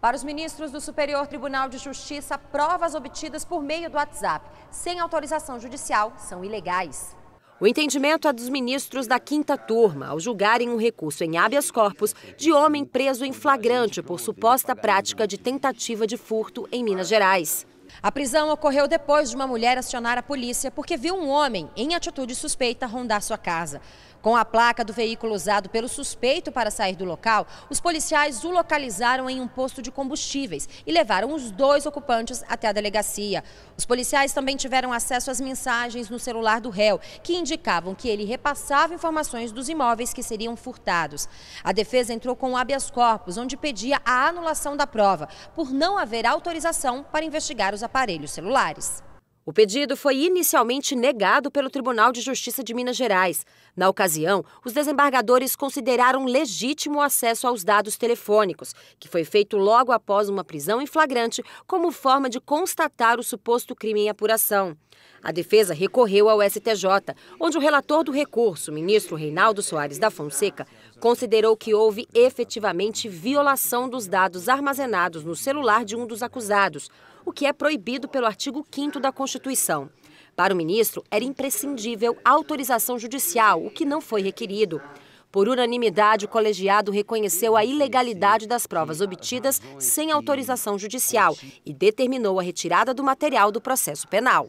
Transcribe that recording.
Para os ministros do Superior Tribunal de Justiça, provas obtidas por meio do WhatsApp sem autorização judicial são ilegais. O entendimento é dos ministros da quinta turma ao julgarem um recurso em habeas corpus de homem preso em flagrante por suposta prática de tentativa de furto em Minas Gerais. A prisão ocorreu depois de uma mulher acionar a polícia porque viu um homem em atitude suspeita rondar sua casa. Com a placa do veículo usado pelo suspeito para sair do local, os policiais o localizaram em um posto de combustíveis e levaram os dois ocupantes até a delegacia. Os policiais também tiveram acesso às mensagens no celular do réu, que indicavam que ele repassava informações dos imóveis que seriam furtados. A defesa entrou com o habeas corpus, onde pedia a anulação da prova, por não haver autorização para investigar os os aparelhos celulares. O pedido foi inicialmente negado pelo Tribunal de Justiça de Minas Gerais. Na ocasião, os desembargadores consideraram legítimo o acesso aos dados telefônicos, que foi feito logo após uma prisão em flagrante, como forma de constatar o suposto crime em apuração. A defesa recorreu ao STJ, onde o relator do recurso, ministro Reinaldo Soares da Fonseca, considerou que houve efetivamente violação dos dados armazenados no celular de um dos acusados, o que é proibido pelo artigo 5 da Constituição. Para o ministro, era imprescindível autorização judicial, o que não foi requerido. Por unanimidade, o colegiado reconheceu a ilegalidade das provas obtidas sem autorização judicial e determinou a retirada do material do processo penal.